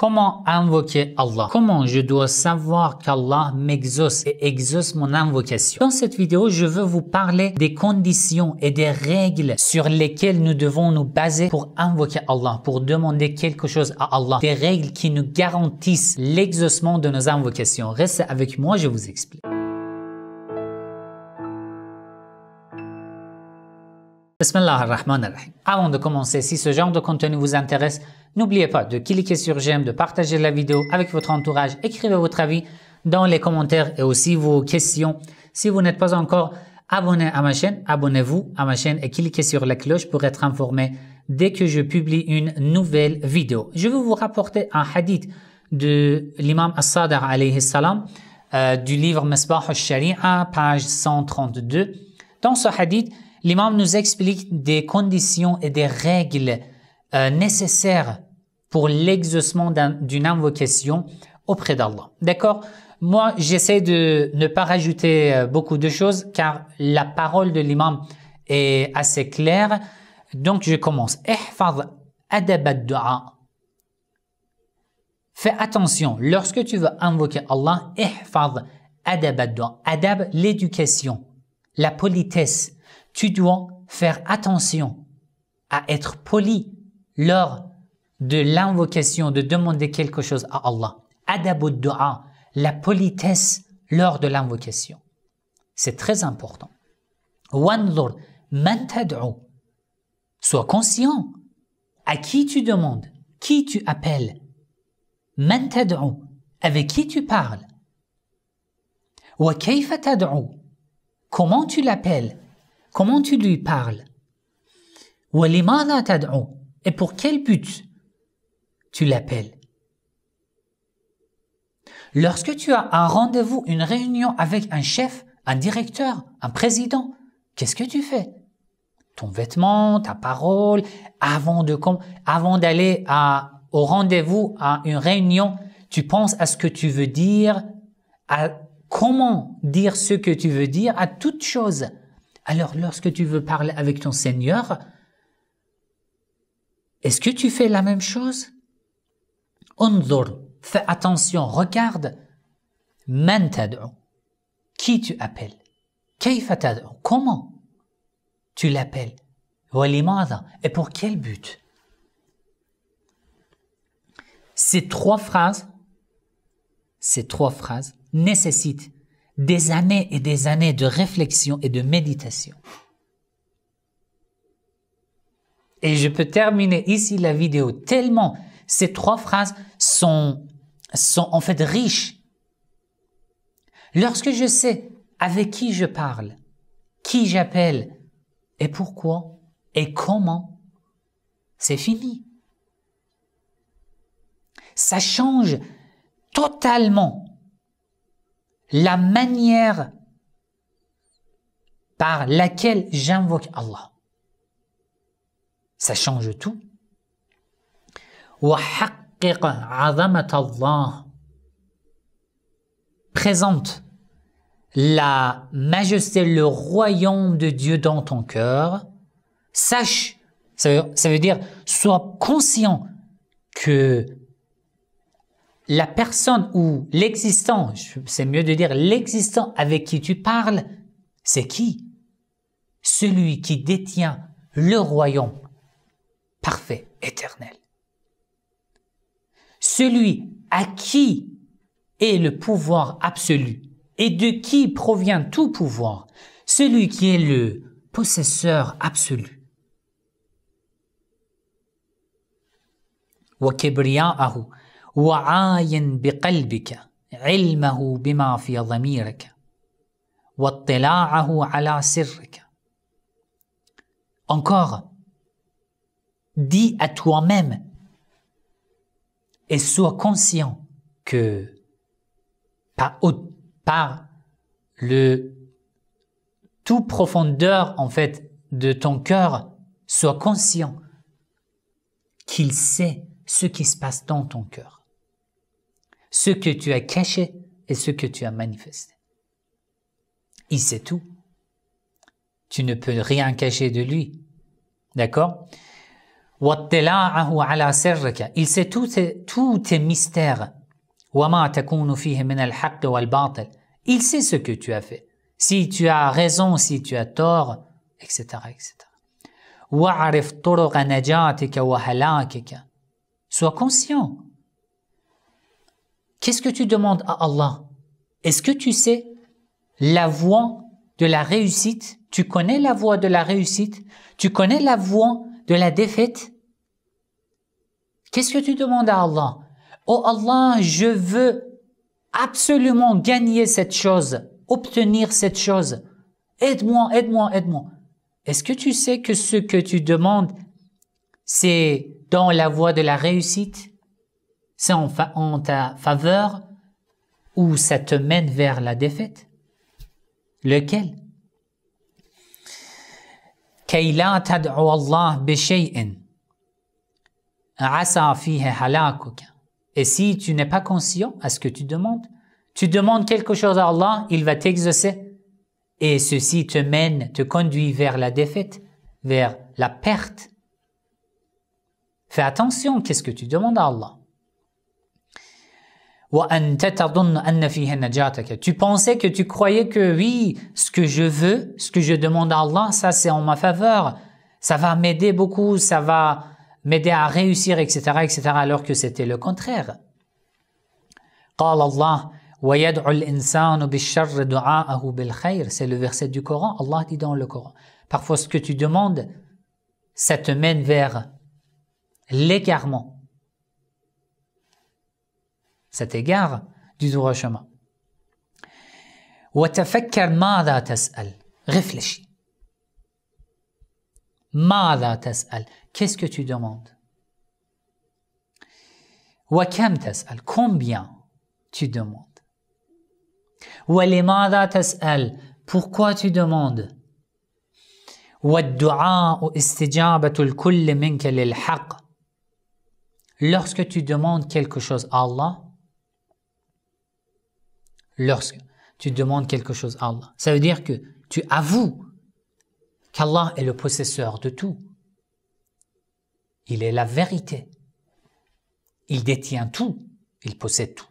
Comment invoquer Allah Comment je dois savoir qu'Allah m'exauce et exauce mon invocation Dans cette vidéo, je veux vous parler des conditions et des règles sur lesquelles nous devons nous baser pour invoquer Allah, pour demander quelque chose à Allah. Des règles qui nous garantissent l'exaucement de nos invocations. Restez avec moi, je vous explique. Bismillah ar-Rahman ar-Rahim. Avant de commencer, si ce genre de contenu vous intéresse, n'oubliez pas de cliquer sur j'aime, de partager la vidéo avec votre entourage, écrivez votre avis dans les commentaires et aussi vos questions. Si vous n'êtes pas encore abonné à ma chaîne, abonnez-vous à ma chaîne et cliquez sur la cloche pour être informé dès que je publie une nouvelle vidéo. Je vais vous rapporter un hadith de l'imam As-Sadr alayhi salam euh, du livre Masbah al-Shari'a, page 132. Dans ce hadith, l'imam nous explique des conditions et des règles euh, nécessaires pour l'exaucement d'une invocation auprès d'Allah. D'accord Moi, j'essaie de ne pas rajouter euh, beaucoup de choses car la parole de l'imam est assez claire. Donc, je commence. Fais attention, lorsque tu veux invoquer Allah, Ihfad adab Adab, l'éducation, la politesse, tu dois faire attention à être poli lors de l'invocation, de demander quelque chose à Allah. Adabud du'a, la politesse lors de l'invocation. C'est très important. Wanzur man Sois conscient à qui tu demandes, qui tu appelles. Man avec qui tu parles. Wa kayfa Comment tu l'appelles Comment tu lui parles Et pour quel but tu l'appelles Lorsque tu as un rendez-vous, une réunion avec un chef, un directeur, un président, qu'est-ce que tu fais Ton vêtement, ta parole, avant de d'aller au rendez-vous, à une réunion, tu penses à ce que tu veux dire, à comment dire ce que tu veux dire, à toutes chose. Alors lorsque tu veux parler avec ton Seigneur, est-ce que tu fais la même chose Ondur, fais attention, regarde. Qui tu appelles Comment tu l'appelles Et pour quel but Ces trois phrases, ces trois phrases nécessitent des années et des années de réflexion et de méditation. Et je peux terminer ici la vidéo tellement ces trois phrases sont, sont en fait riches. Lorsque je sais avec qui je parle, qui j'appelle, et pourquoi, et comment, c'est fini. Ça change totalement la manière par laquelle j'invoque Allah. Ça change tout. Présente la majesté, le royaume de Dieu dans ton cœur. Sache, ça veut dire, sois conscient que la personne ou l'existant, c'est mieux de dire l'existant avec qui tu parles, c'est qui Celui qui détient le royaume parfait, éternel. Celui à qui est le pouvoir absolu et de qui provient tout pouvoir, celui qui est le possesseur absolu. Encore, dis à toi-même et sois conscient que par, par le tout profondeur en fait de ton cœur, sois conscient qu'il sait ce qui se passe dans ton cœur ce que tu as caché et ce que tu as manifesté. Il sait tout. Tu ne peux rien cacher de lui. D'accord Il sait tous tes, mystères. Il sait ce que tu as fait. Si tu as raison, si tu as tort, etc. etc. Sois conscient Qu'est-ce que tu demandes à Allah Est-ce que tu sais la voie de la réussite Tu connais la voie de la réussite Tu connais la voie de la défaite Qu'est-ce que tu demandes à Allah Oh Allah, je veux absolument gagner cette chose, obtenir cette chose. Aide-moi, aide-moi, aide-moi. Est-ce que tu sais que ce que tu demandes, c'est dans la voie de la réussite c'est en, ta faveur ou ça te mène vers la défaite Lequel Et si tu n'es pas conscient à ce que tu demandes, tu demandes quelque chose à Allah, il va t'exaucer. Et ceci te mène, te conduit vers la défaite, vers la perte. Fais attention, qu'est-ce que tu demandes à Allah tu pensais que tu croyais que oui, ce que je veux, ce que je demande à Allah, ça c'est en ma faveur. Ça va m'aider beaucoup, ça va m'aider à réussir, etc., etc., alors que c'était le contraire. C'est le verset du Coran. Allah dit dans le Coran. Parfois, ce que tu demandes, ça te mène vers l'écartement. Cet égard du tour au chemin. « Wata fakkar maada tas'al » Réfléchis. « Maada tas'al » Qu'est-ce que tu demandes ?« Wa kam tas'al » Combien tu demandes ?« Wa limaada tas'al » Pourquoi tu demandes ?« Wa du'a ou istijabatul kulli minka keli » Lorsque tu demandes quelque chose à Allah lorsque tu demandes quelque chose à Allah. Ça veut dire que tu avoues qu'Allah est le possesseur de tout. Il est la vérité. Il détient tout. Il possède tout.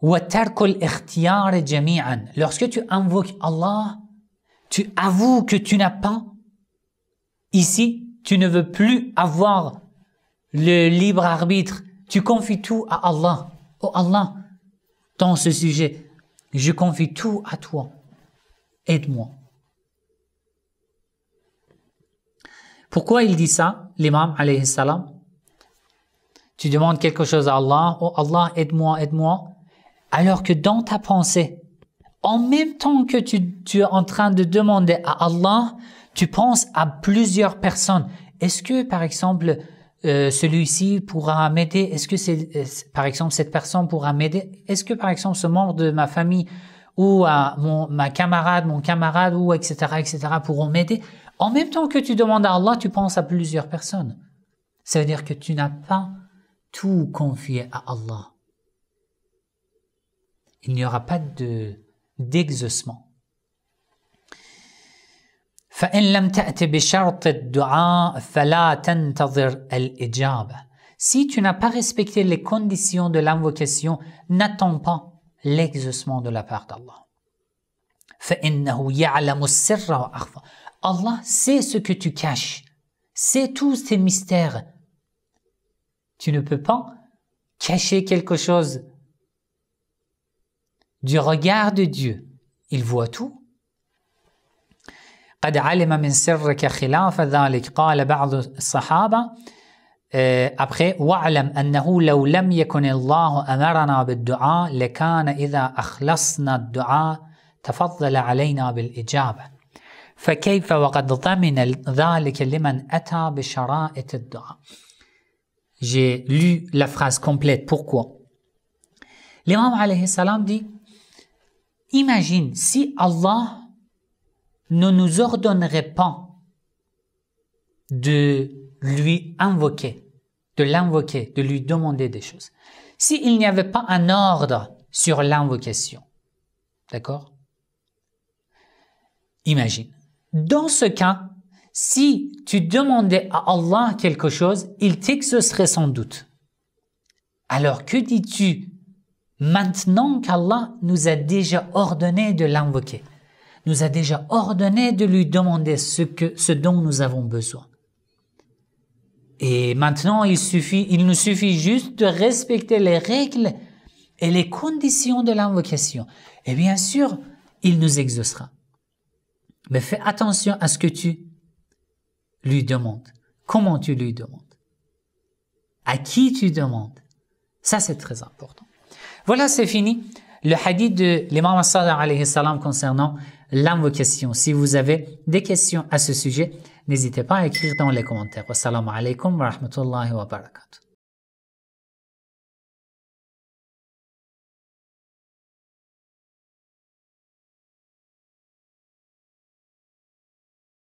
Lorsque tu invoques Allah, tu avoues que tu n'as pas, ici, tu ne veux plus avoir le libre arbitre. Tu confies tout à Allah. Oh Allah, dans ce sujet. Je confie tout à toi. Aide-moi. Pourquoi il dit ça, l'imam alayhi salam Tu demandes quelque chose à Allah, oh Allah, aide-moi, aide-moi. Alors que dans ta pensée, en même temps que tu, es en train de demander à Allah, tu penses à plusieurs personnes. Est-ce que, par exemple, euh, celui-ci pourra m'aider Est-ce que c'est, euh, par exemple, cette personne pourra m'aider Est-ce que, par exemple, ce membre de ma famille ou à mon, ma camarade, mon camarade, ou etc., etc., pourront m'aider En même temps que tu demandes à Allah, tu penses à plusieurs personnes. Ça veut dire que tu n'as pas tout confié à Allah. Il n'y aura pas de, d'exaucement. Si tu n'as pas respecté les conditions de l'invocation, n'attends pas l'exaucement de la part d'Allah. Allah sait ce que tu caches, sait tous tes mystères. Tu ne peux pas cacher quelque chose du regard de Dieu. Il voit tout. قد علم من سرك خلاف ذلك قال بعض الصحابة أبخي آه، واعلم أنه لو لم يكن الله أمرنا بالدعاء لكان إذا أخلصنا الدعاء تفضل علينا بالإجابة فكيف وقد ضمن ذلك لمن أتى بشرائط الدعاء J'ai lu la phrase complète. Pourquoi L'imam alayhi salam dit Imagine si Allah ne nous ordonnerait pas de lui invoquer, de l'invoquer, de lui demander des choses. S'il n'y avait pas un ordre sur l'invocation, d'accord Imagine. Dans ce cas, si tu demandais à Allah quelque chose, il t'exaucerait sans doute. Alors que dis-tu maintenant qu'Allah nous a déjà ordonné de l'invoquer nous a déjà ordonné de lui demander ce, que, ce dont nous avons besoin. Et maintenant, il, suffit, il nous suffit juste de respecter les règles et les conditions de l'invocation. Et bien sûr, il nous exaucera. Mais fais attention à ce que tu lui demandes. Comment tu lui demandes. À qui tu demandes. Ça, c'est très important. Voilà, c'est fini. Le hadith de l'imam Asad alayhi salam concernant l'invocation. Si vous avez des questions à ce sujet, n'hésitez pas à écrire dans les commentaires. Wassalamu alaikum wa rahmatullahi wa barakatuh.